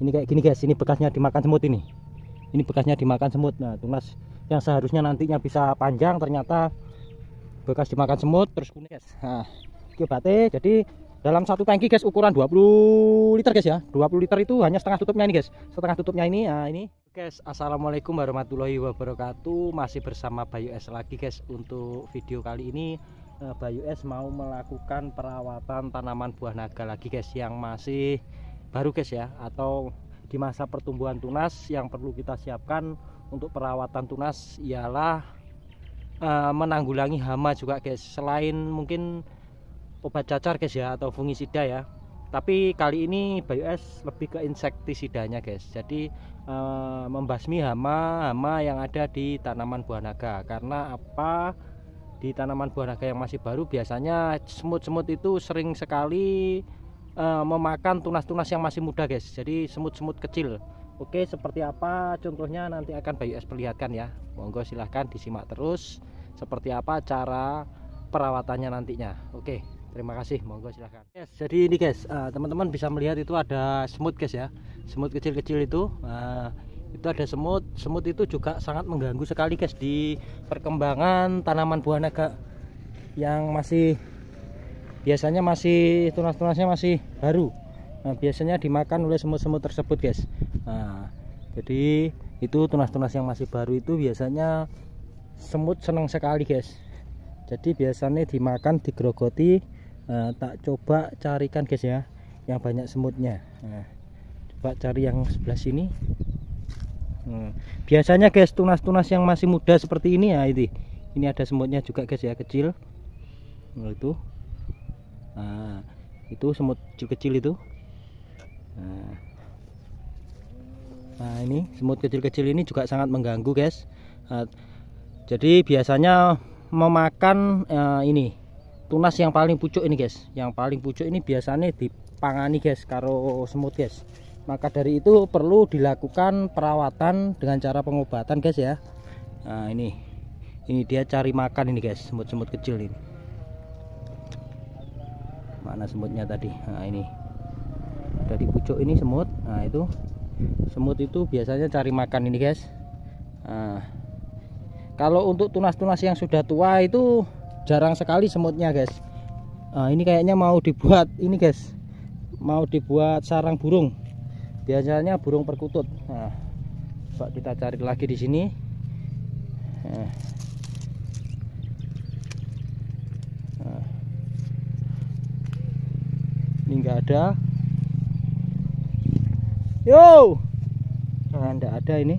ini kayak gini guys ini bekasnya dimakan semut ini ini bekasnya dimakan semut nah tunas yang seharusnya nantinya bisa panjang ternyata bekas dimakan semut terus kuning guys nah bate jadi dalam satu tangki guys ukuran 20 liter guys ya 20 liter itu hanya setengah tutupnya ini guys setengah tutupnya ini nah ini guys assalamualaikum warahmatullahi wabarakatuh masih bersama Bayu S lagi guys untuk video kali ini eh, Bayu S mau melakukan perawatan tanaman buah naga lagi guys yang masih baru guys ya atau di masa pertumbuhan tunas yang perlu kita siapkan untuk perawatan tunas ialah uh, menanggulangi hama juga guys selain mungkin obat cacar guys ya atau fungisida ya tapi kali ini BioS lebih ke insektisidanya guys jadi uh, membasmi hama-hama yang ada di tanaman buah naga karena apa di tanaman buah naga yang masih baru biasanya semut-semut itu sering sekali uh, memakan tunas-tunas yang masih muda guys jadi semut-semut kecil Oke seperti apa contohnya nanti akan Bayu Es perlihatkan ya monggo silahkan disimak terus seperti apa cara perawatannya nantinya Oke terima kasih monggo silahkan yes, jadi ini guys eh, teman-teman uh, bisa melihat itu ada semut guys ya semut kecil-kecil itu uh, itu ada semut semut itu juga sangat mengganggu sekali guys di perkembangan tanaman buah naga yang masih biasanya masih tunas-tunasnya masih baru nah, biasanya dimakan oleh semut-semut tersebut guys nah, jadi itu tunas-tunas yang masih baru itu biasanya semut seneng sekali guys jadi biasanya dimakan digrogoti nah, tak coba carikan guys ya yang banyak semutnya nah, coba cari yang sebelah sini hmm. biasanya guys tunas-tunas yang masih muda seperti ini ya ini ini ada semutnya juga guys ya kecil nah, itu nah, itu semut kecil-kecil itu nah. nah ini semut kecil-kecil ini juga sangat mengganggu guys nah, jadi biasanya memakan eh, ini tunas yang paling pucuk ini guys yang paling pucuk ini biasanya dipangani guys karo semut guys maka dari itu perlu dilakukan perawatan dengan cara pengobatan guys ya nah ini ini dia cari makan ini guys semut-semut kecil ini mana semutnya tadi nah ini dari pucuk ini semut nah itu semut itu biasanya cari makan ini guys nah, kalau untuk tunas-tunas yang sudah tua itu jarang sekali semutnya guys nah, ini kayaknya mau dibuat ini guys mau dibuat sarang burung biasanya burung perkutut nah, coba kita cari lagi di sini nah, nggak ada yo nah nggak ada ini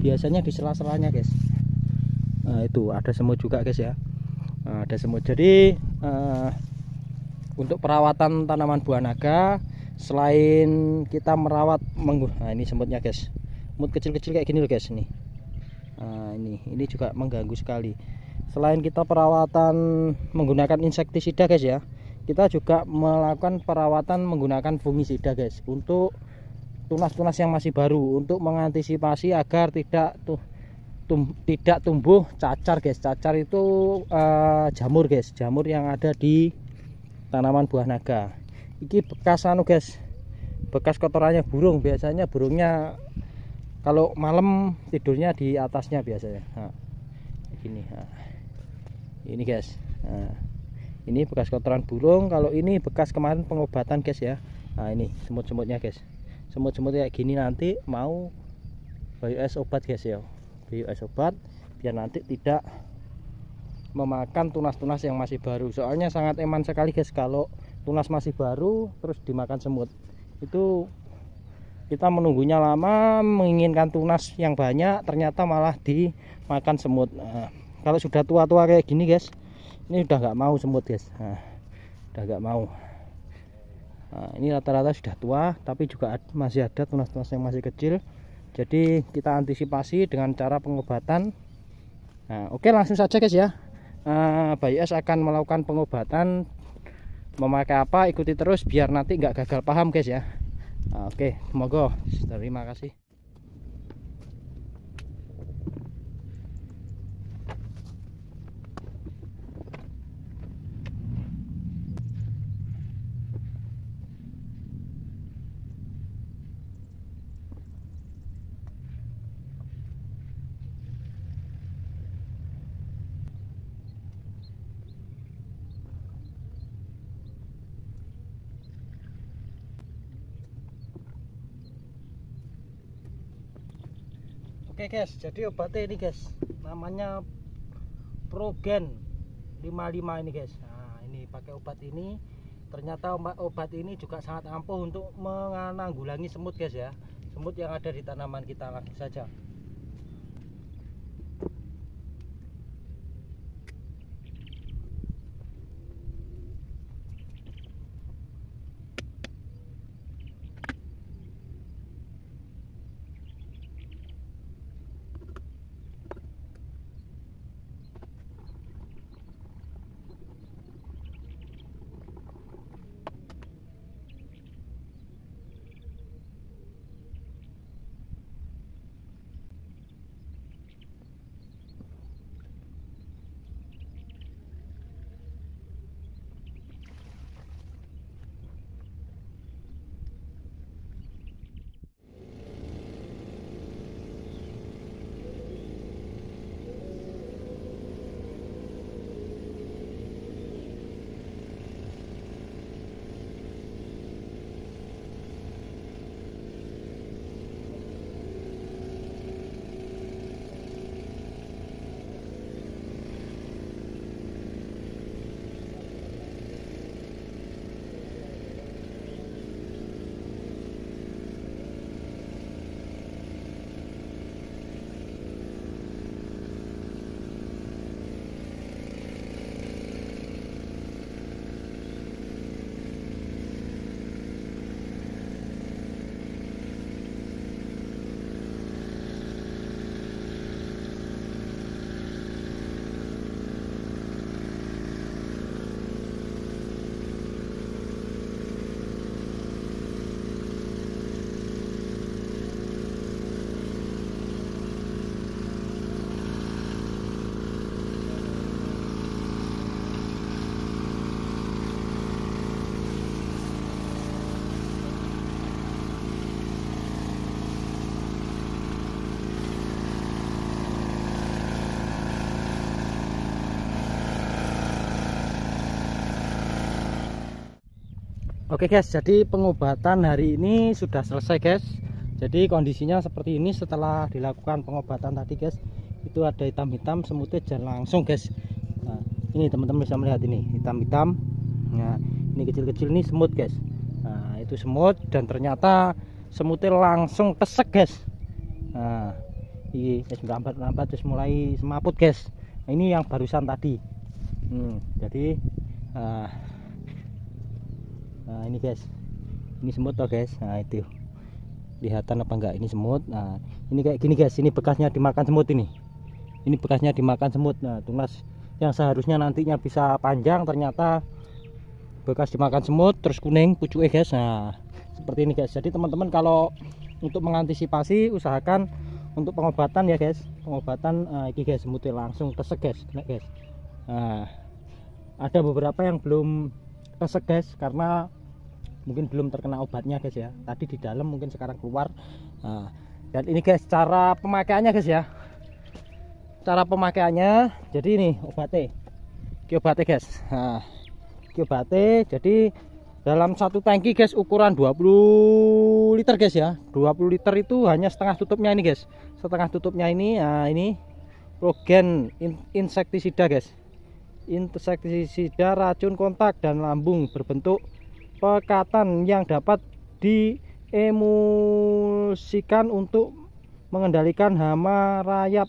biasanya di sela-selanya guys nah, itu ada semut juga guys ya nah, ada semut jadi uh, untuk perawatan tanaman buah naga selain kita merawat menggu nah ini semutnya guys semut kecil-kecil kayak gini loh guys ini nah, ini ini juga mengganggu sekali selain kita perawatan menggunakan insektisida guys ya kita juga melakukan perawatan menggunakan fungisida guys untuk tunas-tunas yang masih baru untuk mengantisipasi agar tidak tuh tum, tidak tumbuh cacar guys cacar itu uh, jamur guys jamur yang ada di tanaman buah naga ini bekas anu guys bekas kotorannya burung biasanya burungnya kalau malam tidurnya di atasnya biasanya nah, ini nah. ini guys nah ini bekas kotoran burung kalau ini bekas kemarin pengobatan guys ya nah ini semut-semutnya guys semut-semut kayak gini nanti mau bayu es obat guys ya bayu es obat biar nanti tidak memakan tunas-tunas yang masih baru soalnya sangat eman sekali guys kalau tunas masih baru terus dimakan semut itu kita menunggunya lama menginginkan tunas yang banyak ternyata malah dimakan semut nah, kalau sudah tua-tua kayak gini guys ini udah nggak mau semut guys nah, udah nggak mau nah, ini rata-rata sudah tua tapi juga masih ada tunas-tunas yang masih kecil jadi kita antisipasi dengan cara pengobatan nah, oke langsung saja guys ya uh, Bayi es akan melakukan pengobatan memakai apa ikuti terus biar nanti nggak gagal paham guys ya nah, oke semoga terima kasih Oke guys, jadi obatnya ini guys, namanya Progen 55 ini guys. Nah, ini pakai obat ini ternyata obat ini juga sangat ampuh untuk menanggulangi semut guys ya. Semut yang ada di tanaman kita lagi saja. Oke guys, jadi pengobatan hari ini sudah selesai guys. Jadi kondisinya seperti ini setelah dilakukan pengobatan tadi guys. Itu ada hitam-hitam semutnya jalan langsung guys. Nah, ini teman-teman bisa melihat ini hitam-hitam. Nah, ini kecil-kecil ini semut guys. Nah, itu semut dan ternyata semutnya langsung kesek guys. Nah, ini guys lambat-lambat terus mulai semaput guys. Nah, ini yang barusan tadi. Hmm, jadi uh, nah ini guys ini semut loh guys nah itu lihatan apa enggak ini semut nah ini kayak gini guys ini bekasnya dimakan semut ini ini bekasnya dimakan semut nah tunas yang seharusnya nantinya bisa panjang ternyata bekas dimakan semut terus kuning pucuk eh guys nah seperti ini guys jadi teman-teman kalau untuk mengantisipasi usahakan untuk pengobatan ya guys pengobatan uh, eh, ini guys semutnya langsung kesek guys kena guys nah ada beberapa yang belum kesek guys karena mungkin belum terkena obatnya guys ya tadi di dalam mungkin sekarang keluar nah, dan ini guys cara pemakaiannya guys ya cara pemakaiannya jadi ini obatnya ini guys nah, ini jadi dalam satu tangki guys ukuran 20 liter guys ya 20 liter itu hanya setengah tutupnya ini guys setengah tutupnya ini nah ini progen in insektisida guys insektisida racun kontak dan lambung berbentuk pekatan yang dapat diemulsikan untuk mengendalikan hama rayap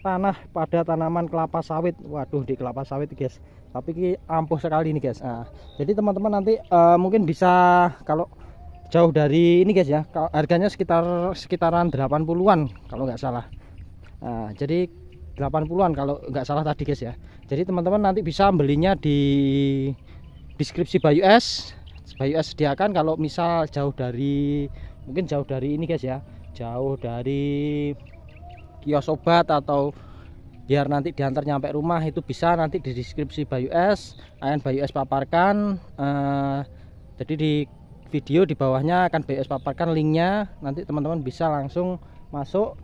tanah pada tanaman kelapa sawit waduh di kelapa sawit guys tapi ini ampuh sekali nih guys nah, jadi teman-teman nanti uh, mungkin bisa kalau jauh dari ini guys ya harganya sekitar sekitaran 80-an kalau nggak salah nah, jadi 80-an kalau nggak salah tadi guys ya jadi teman-teman nanti bisa belinya di deskripsi Bayu S Bayu S sediakan kalau misal jauh dari mungkin jauh dari ini guys ya jauh dari kios obat atau biar nanti diantar nyampe rumah itu bisa nanti di deskripsi Bayu S akan Bayu S paparkan eh, jadi di video di bawahnya akan Bayu S paparkan linknya nanti teman-teman bisa langsung masuk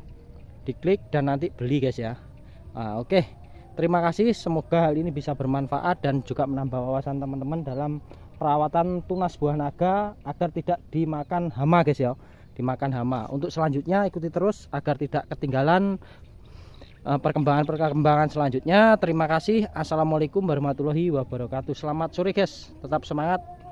diklik dan nanti beli guys ya ah, oke okay terima kasih semoga hal ini bisa bermanfaat dan juga menambah wawasan teman-teman dalam perawatan tunas buah naga agar tidak dimakan hama guys ya dimakan hama untuk selanjutnya ikuti terus agar tidak ketinggalan eh, perkembangan-perkembangan selanjutnya terima kasih assalamualaikum warahmatullahi wabarakatuh selamat sore guys tetap semangat